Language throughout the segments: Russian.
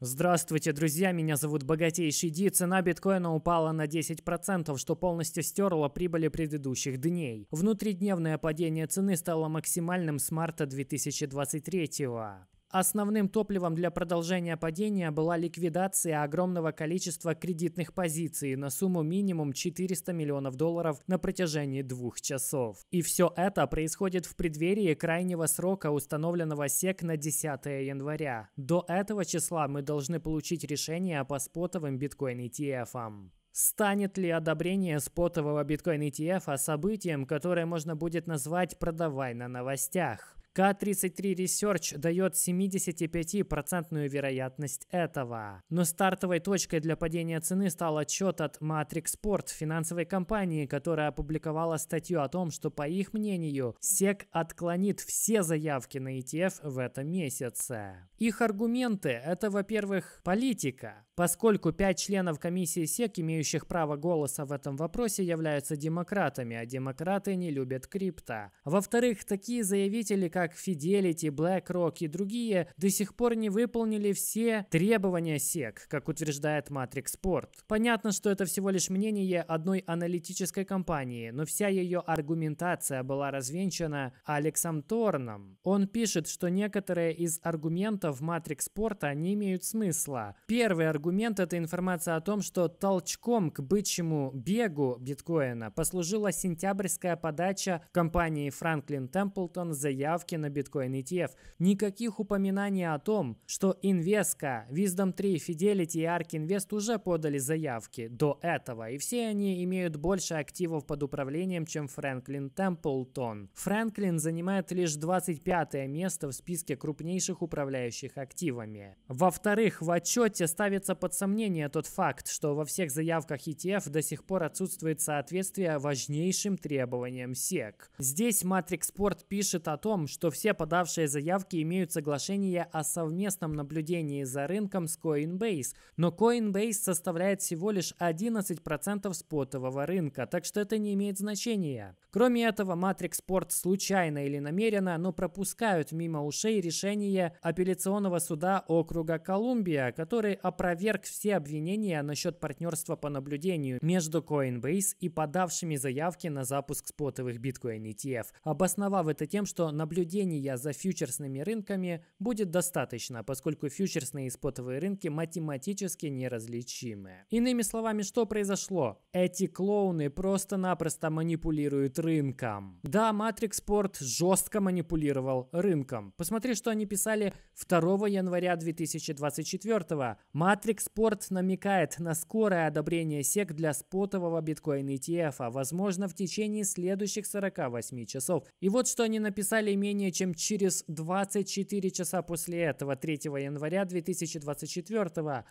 Здравствуйте, друзья, меня зовут Богатейший Ди. Цена биткоина упала на 10%, что полностью стерло прибыли предыдущих дней. Внутридневное падение цены стало максимальным с марта 2023 года. Основным топливом для продолжения падения была ликвидация огромного количества кредитных позиций на сумму минимум 400 миллионов долларов на протяжении двух часов. И все это происходит в преддверии крайнего срока, установленного СЕК на 10 января. До этого числа мы должны получить решение по спотовым биткоин-ETF. Станет ли одобрение спотового биткоин ETF событием, которое можно будет назвать «продавай на новостях»? К-33 Research дает 75% вероятность этого. Но стартовой точкой для падения цены стал отчет от Matrix Port, финансовой компании, которая опубликовала статью о том, что, по их мнению, SEC отклонит все заявки на ETF в этом месяце. Их аргументы – это, во-первых, политика. Поскольку пять членов комиссии SEC, имеющих право голоса в этом вопросе, являются демократами, а демократы не любят крипто. Во-вторых, такие заявители, как как Fidelity, BlackRock и другие, до сих пор не выполнили все требования SEC, как утверждает Matrix Port. Понятно, что это всего лишь мнение одной аналитической компании, но вся ее аргументация была развенчана Алексом Торном. Он пишет, что некоторые из аргументов Matrix Port а не имеют смысла. Первый аргумент – это информация о том, что толчком к бычьему бегу биткоина послужила сентябрьская подача компании Franklin Templeton заявки ссылки на биткоин ETF. Никаких упоминаний о том, что Инвеска, Wisdom 3, Fidelity и Ark Invest уже подали заявки до этого, и все они имеют больше активов под управлением, чем Franklin Templeton. Franklin занимает лишь 25 место в списке крупнейших управляющих активами. Во-вторых, в отчете ставится под сомнение тот факт, что во всех заявках ETF до сих пор отсутствует соответствие важнейшим требованиям SEC. Здесь Matrix пишет о том, что что все подавшие заявки имеют соглашение о совместном наблюдении за рынком с Coinbase, но Coinbase составляет всего лишь 11% спотового рынка, так что это не имеет значения. Кроме этого, Matrix Sport случайно или намеренно, но пропускают мимо ушей решение апелляционного суда округа Колумбия, который опроверг все обвинения насчет партнерства по наблюдению между Coinbase и подавшими заявки на запуск спотовых биткоин ETF, обосновав это тем, что наблюдение наблюдения за фьючерсными рынками будет достаточно, поскольку фьючерсные и спотовые рынки математически неразличимы. Иными словами, что произошло? Эти клоуны просто-напросто манипулируют рынком. Да, Матрикспорт жестко манипулировал рынком. Посмотри, что они писали 2 января 2024. Matrix Sport намекает на скорое одобрение SEC для спотового биткоин ETF, а возможно в течение следующих 48 часов. И вот что они написали менее менее чем через 24 часа после этого, 3 января 2024,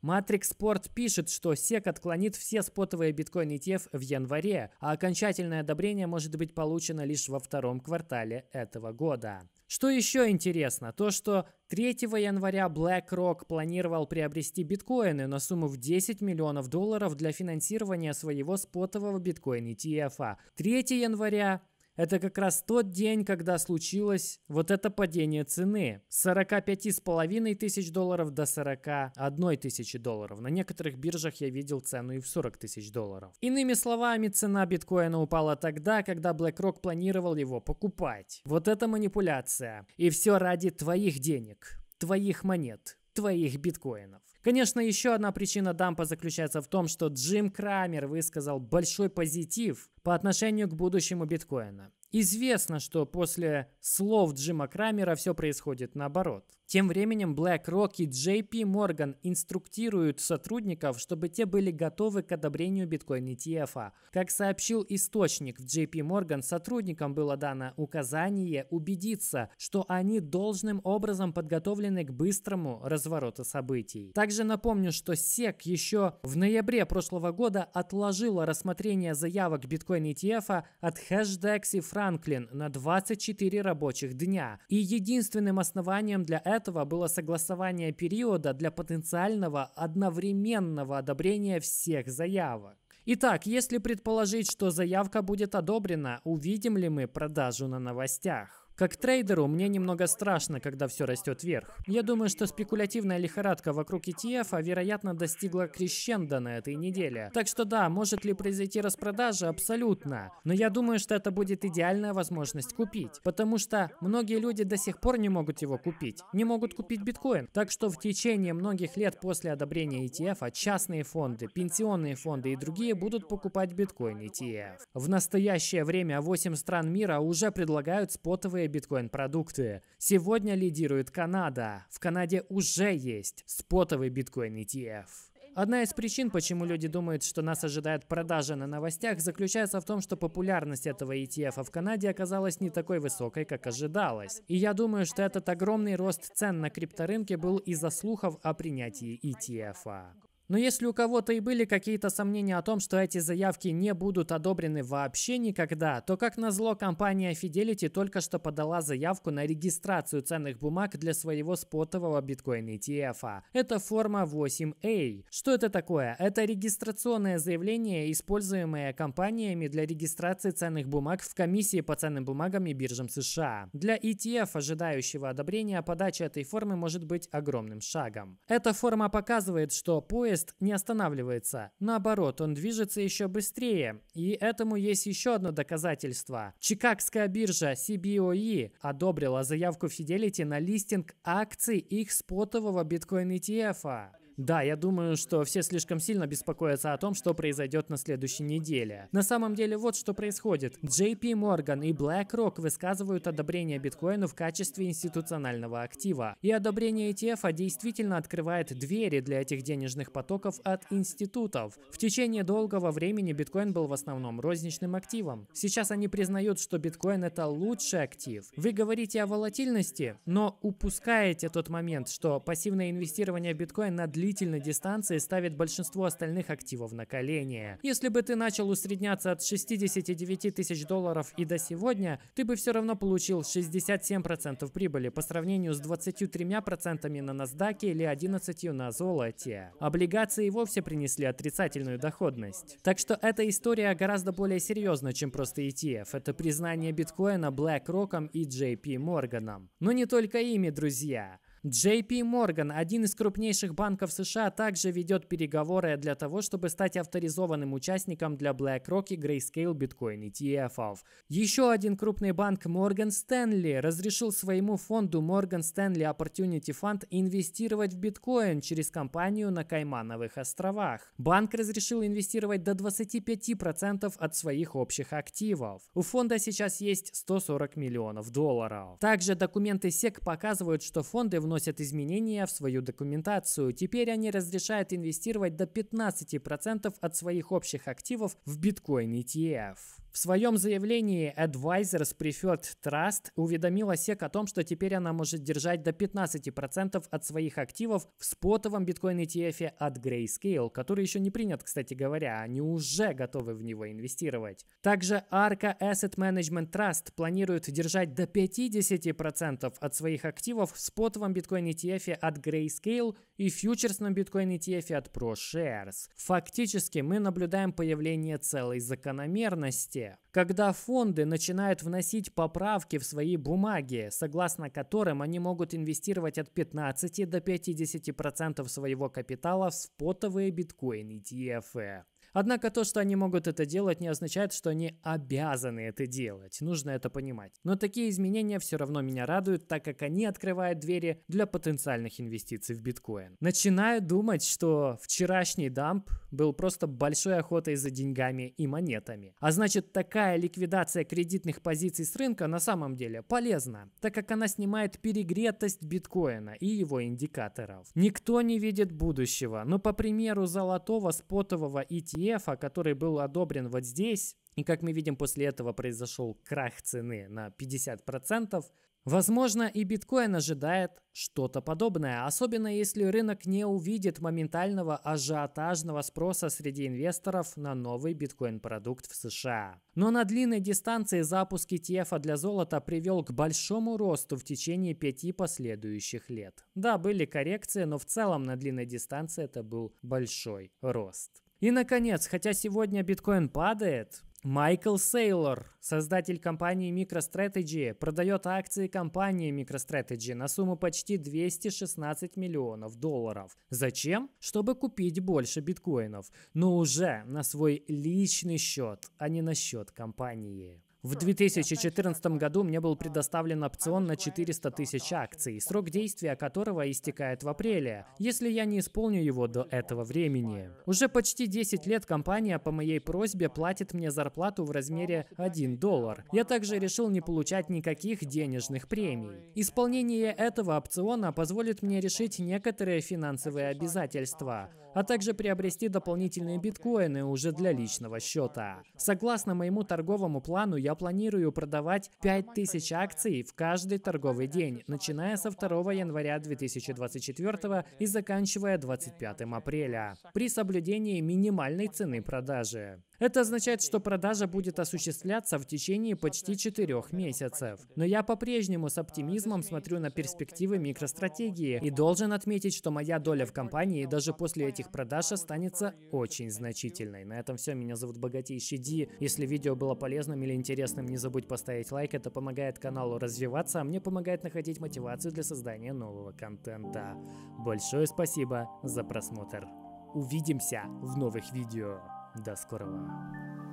Matrix Sport пишет, что SEC отклонит все спотовые биткоин ETF в январе, а окончательное одобрение может быть получено лишь во втором квартале этого года. Что еще интересно, то что 3 января BlackRock планировал приобрести биткоины на сумму в 10 миллионов долларов для финансирования своего спотового биткоин ETF. 3 января это как раз тот день, когда случилось вот это падение цены с 45,5 тысяч долларов до 41 тысячи долларов. На некоторых биржах я видел цену и в 40 тысяч долларов. Иными словами, цена биткоина упала тогда, когда BlackRock планировал его покупать. Вот это манипуляция. И все ради твоих денег, твоих монет, твоих биткоинов. Конечно, еще одна причина дампа заключается в том, что Джим Крамер высказал большой позитив по отношению к будущему биткоина. Известно, что после слов Джима Крамера все происходит наоборот. Тем временем BlackRock и JP Morgan инструктируют сотрудников, чтобы те были готовы к одобрению биткоин ETF. А. Как сообщил источник в JP Morgan, сотрудникам было дано указание убедиться, что они должным образом подготовлены к быстрому развороту событий. Также напомню, что SEC еще в ноябре прошлого года отложила рассмотрение заявок биткоин ETF а от хэшдекс и Франции Франклин на 24 рабочих дня. И единственным основанием для этого было согласование периода для потенциального одновременного одобрения всех заявок. Итак, если предположить, что заявка будет одобрена, увидим ли мы продажу на новостях? Как трейдеру мне немного страшно, когда все растет вверх. Я думаю, что спекулятивная лихорадка вокруг ETF, а, вероятно, достигла крещенда на этой неделе. Так что да, может ли произойти распродажа? Абсолютно. Но я думаю, что это будет идеальная возможность купить. Потому что многие люди до сих пор не могут его купить. Не могут купить биткоин. Так что в течение многих лет после одобрения ETF а, частные фонды, пенсионные фонды и другие будут покупать биткоин ETF. В настоящее время 8 стран мира уже предлагают спотовые биткоин-продукты. Сегодня лидирует Канада. В Канаде уже есть спотовый биткоин ETF. Одна из причин, почему люди думают, что нас ожидает продажа на новостях, заключается в том, что популярность этого ETF в Канаде оказалась не такой высокой, как ожидалось. И я думаю, что этот огромный рост цен на крипторынке был из-за слухов о принятии ETF. -а. Но если у кого-то и были какие-то сомнения о том, что эти заявки не будут одобрены вообще никогда, то как назло компания Fidelity только что подала заявку на регистрацию ценных бумаг для своего спотового биткоин ETF. -а. Это форма 8A. Что это такое? Это регистрационное заявление, используемое компаниями для регистрации ценных бумаг в комиссии по ценным бумагам и биржам США. Для ETF, ожидающего одобрения, подача этой формы может быть огромным шагом. Эта форма показывает, что поиск Поезд не останавливается. Наоборот, он движется еще быстрее. И этому есть еще одно доказательство. Чикагская биржа CBOE одобрила заявку Fidelity на листинг акций их спотового биткоин ETF. Да, я думаю, что все слишком сильно беспокоятся о том, что произойдет на следующей неделе. На самом деле вот что происходит. JP Morgan и BlackRock высказывают одобрение биткоину в качестве институционального актива. И одобрение ETF действительно открывает двери для этих денежных потоков от институтов. В течение долгого времени биткоин был в основном розничным активом. Сейчас они признают, что биткоин это лучший актив. Вы говорите о волатильности, но упускаете тот момент, что пассивное инвестирование в биткоин на длительном длительной дистанции ставит большинство остальных активов на колени. Если бы ты начал усредняться от 69 тысяч долларов и до сегодня, ты бы все равно получил 67% прибыли по сравнению с 23% на NASDAQ или 11% на золоте. Облигации вовсе принесли отрицательную доходность. Так что эта история гораздо более серьезна, чем просто ETF. Это признание биткоина BlackRock и JP Morgan. Но не только ими, друзья. JP Morgan, один из крупнейших банков США, также ведет переговоры для того, чтобы стать авторизованным участником для BlackRock и Grayscale Bitcoin ETF. Еще один крупный банк Morgan Stanley разрешил своему фонду Morgan Stanley Opportunity Fund инвестировать в биткоин через компанию на Каймановых островах. Банк разрешил инвестировать до 25% от своих общих активов. У фонда сейчас есть 140 миллионов долларов. Также документы SEC показывают, что фонды в вносят изменения в свою документацию. Теперь они разрешают инвестировать до 15% от своих общих активов в биткоин ETF. В своем заявлении Advisors Preferred Trust уведомила SEC о том, что теперь она может держать до 15% от своих активов в спотовом биткоин ETF от Grayscale, который еще не принят, кстати говоря, они уже готовы в него инвестировать. Также Arca Asset Management Trust планирует держать до 50% от своих активов в спотовом биткоин ETF от Grayscale и фьючерсном биткоин ETF от ProShares. Фактически мы наблюдаем появление целой закономерности когда фонды начинают вносить поправки в свои бумаги, согласно которым они могут инвестировать от 15 до 50% своего капитала в спотовые биткоин ETF. Однако то, что они могут это делать, не означает, что они обязаны это делать. Нужно это понимать. Но такие изменения все равно меня радуют, так как они открывают двери для потенциальных инвестиций в биткоин. Начинаю думать, что вчерашний дамп был просто большой охотой за деньгами и монетами. А значит, такая ликвидация кредитных позиций с рынка на самом деле полезна, так как она снимает перегретость биткоина и его индикаторов. Никто не видит будущего, но по примеру золотого, спотового ETF ETF, а, который был одобрен вот здесь, и как мы видим, после этого произошел крах цены на 50%, Возможно, и биткоин ожидает что-то подобное, особенно если рынок не увидит моментального ажиотажного спроса среди инвесторов на новый биткоин-продукт в США. Но на длинной дистанции запуск ETF для золота привел к большому росту в течение пяти последующих лет. Да, были коррекции, но в целом на длинной дистанции это был большой рост. И, наконец, хотя сегодня биткоин падает, Майкл Сейлор, создатель компании MicroStrategy, продает акции компании MicroStrategy на сумму почти 216 миллионов долларов. Зачем? Чтобы купить больше биткоинов, но уже на свой личный счет, а не на счет компании. В 2014 году мне был предоставлен опцион на 400 тысяч акций, срок действия которого истекает в апреле, если я не исполню его до этого времени. Уже почти 10 лет компания по моей просьбе платит мне зарплату в размере 1 доллар. Я также решил не получать никаких денежных премий. Исполнение этого опциона позволит мне решить некоторые финансовые обязательства, а также приобрести дополнительные биткоины уже для личного счета. Согласно моему торговому плану, я планирую продавать 5000 акций в каждый торговый день, начиная со 2 января 2024 и заканчивая 25 апреля, при соблюдении минимальной цены продажи. Это означает, что продажа будет осуществляться в течение почти четырех месяцев. Но я по-прежнему с оптимизмом смотрю на перспективы микростратегии и должен отметить, что моя доля в компании даже после этих продаж останется очень значительной. На этом все. Меня зовут Богатейший Ди. Если видео было полезным или интересным, не забудь поставить лайк. Это помогает каналу развиваться, а мне помогает находить мотивацию для создания нового контента. Большое спасибо за просмотр. Увидимся в новых видео. До скорого.